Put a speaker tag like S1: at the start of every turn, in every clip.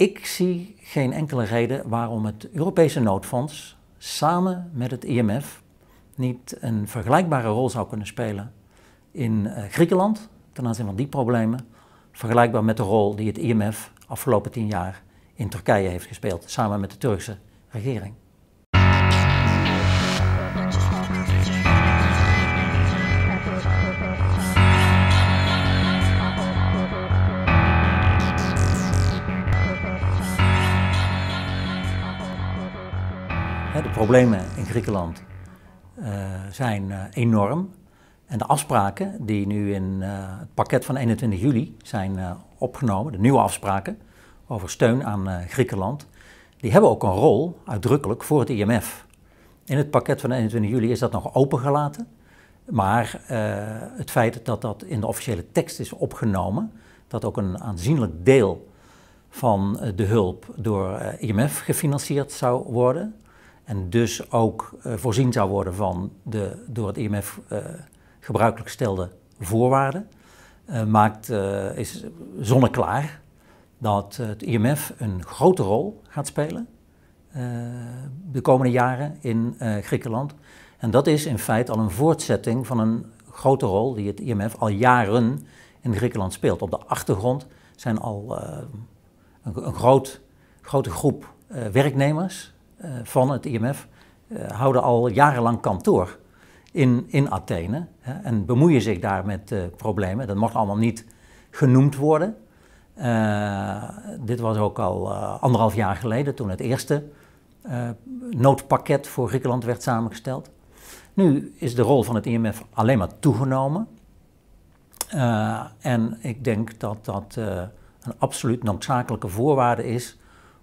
S1: Ik zie geen enkele reden waarom het Europese noodfonds samen met het IMF niet een vergelijkbare rol zou kunnen spelen in eh, Griekenland ten aanzien van die problemen, vergelijkbaar met de rol die het IMF afgelopen tien jaar in Turkije heeft gespeeld, samen met de Turkse regering. problemen in Griekenland eh, zijn eh, enorm. En de afspraken die nu in eh, het pakket van 21 juli zijn opgenomen, de nieuwe afspraken over steun aan Griekenland, die hebben ook een rol uitdrukkelijk voor het IMF. In het pakket van 21 juli is dat nog opengelaten. Maar het feit dat dat in de officiële tekst is opgenomen, dat ook een aanzienlijk deel van de hulp door IMF gefinancierd zou worden, en dus ook eh, voorzien zou worden van de door het IMF eh, gebruikelijk gestelde voorwaarden, eh, maakt, is zonneklaar dat het IMF een grote rol gaat spelen de komende jaren in Griekenland. En dat is in feite al een voortzetting van een grote rol die het IMF al jaren in Griekenland speelt. Op de achtergrond zijn al een, groot, grote groep werknemers eh, van het IMF eh, houden al jarenlang kantoor in, in Athene hè, en bemoeien zich daar met eh, problemen. Dat mag allemaal niet genoemd worden. dit was ook al anderhalf jaar geleden toen het eerste noodpakket voor Griekenland werd samengesteld. Nu is de rol van het IMF alleen maar toegenomen. en ik denk dat dat een absoluut noodzakelijke voorwaarde is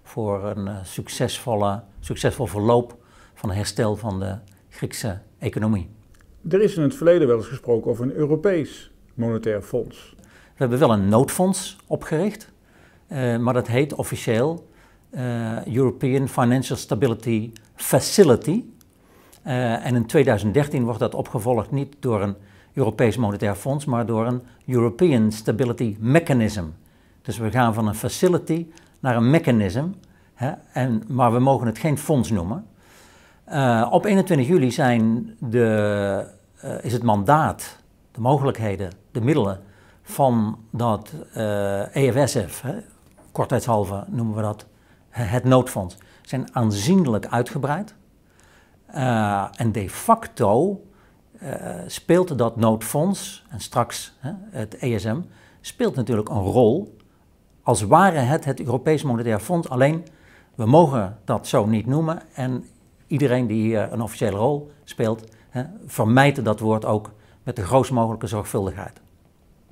S1: voor een eh, succesvolle, succesvol verloop van herstel van de Griekse economie. Er is in het verleden wel eens gesproken over een Europees monetair fonds. We hebben wel een noodfonds opgericht, eh, maar dat heet officieel eh, European Financial Stability Facility. en in 2013 wordt dat opgevolgd niet door een Europees Monetair Fonds, maar door een European Stability Mechanism. Dus we gaan van een facility naar een mechanisme Hè, en, maar we mogen het geen fonds noemen. Eh, op 21 juli zijn de, eh, is het mandaat, de mogelijkheden, de middelen van dat EFSF, eh, e hè, kortheidshalve noemen we dat, het noodfonds, zijn aanzienlijk uitgebreid. en de facto speelt dat noodfonds, en straks hè, het ESM, speelt natuurlijk een rol als ware het het Europees Monetair Fonds. Alleen, we mogen dat zo niet noemen. En iedereen die hier een officiële rol speelt, hè, vermijdt dat woord ook met de grootst mogelijke zorgvuldigheid.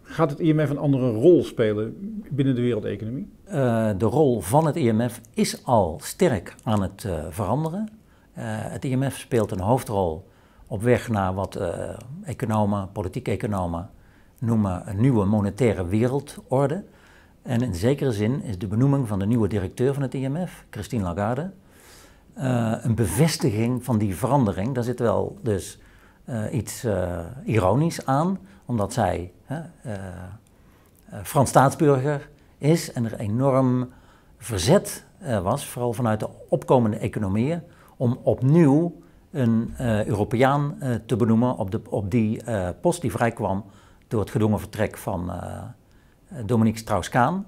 S1: Gaat het IMF een andere rol spelen binnen de wereldeconomie? Eh, de rol van het IMF is al sterk aan het eh, veranderen. Eh, het IMF speelt een hoofdrol op weg naar wat economen, politiekeconomen economen noemen een nieuwe monetaire wereldorde. En in zekere zin is de benoeming van de nieuwe directeur van het IMF, Christine Lagarde, eh, een bevestiging van die verandering. Daar zit wel dus eh, iets uh, ironisch aan, omdat zij Frans staatsburger is en er enorm verzet was, vooral vanuit de opkomende economieën, om opnieuw een Europeaan te benoemen op, de, op die post die vrijkwam door het gedwongen vertrek van. Eh, Dominique strauss kahn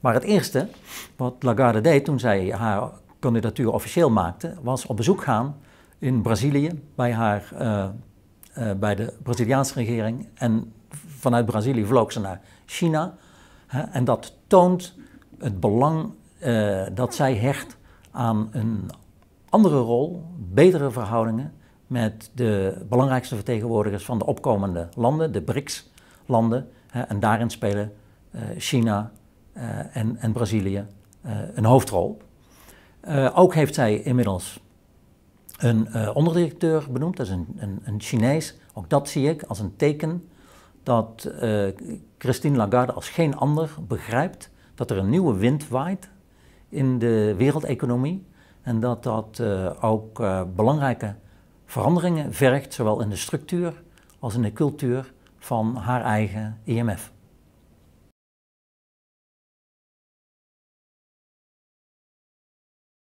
S1: Maar het eerste wat Lagarde deed toen zij haar kandidatuur officieel maakte, was op bezoek gaan in Brazilië bij, haar, eh, eh, bij de Braziliaanse regering. En vanuit Brazilië vloog ze naar China. Hè, en dat toont het belang dat zij hecht aan een andere rol, betere verhoudingen met de belangrijkste vertegenwoordigers van de opkomende landen, de BRICS-landen. En daarin spelen eh, China eh, en, en, Brazilië eh, een hoofdrol. ook heeft zij inmiddels een onderdirecteur benoemd, dat is een, een, een, Chinees. Ook dat zie ik als een teken dat Christine Lagarde als geen ander begrijpt dat er een nieuwe wind waait in de wereldeconomie. En dat dat ook belangrijke veranderingen vergt, zowel in de structuur als in de cultuur van haar eigen IMF. E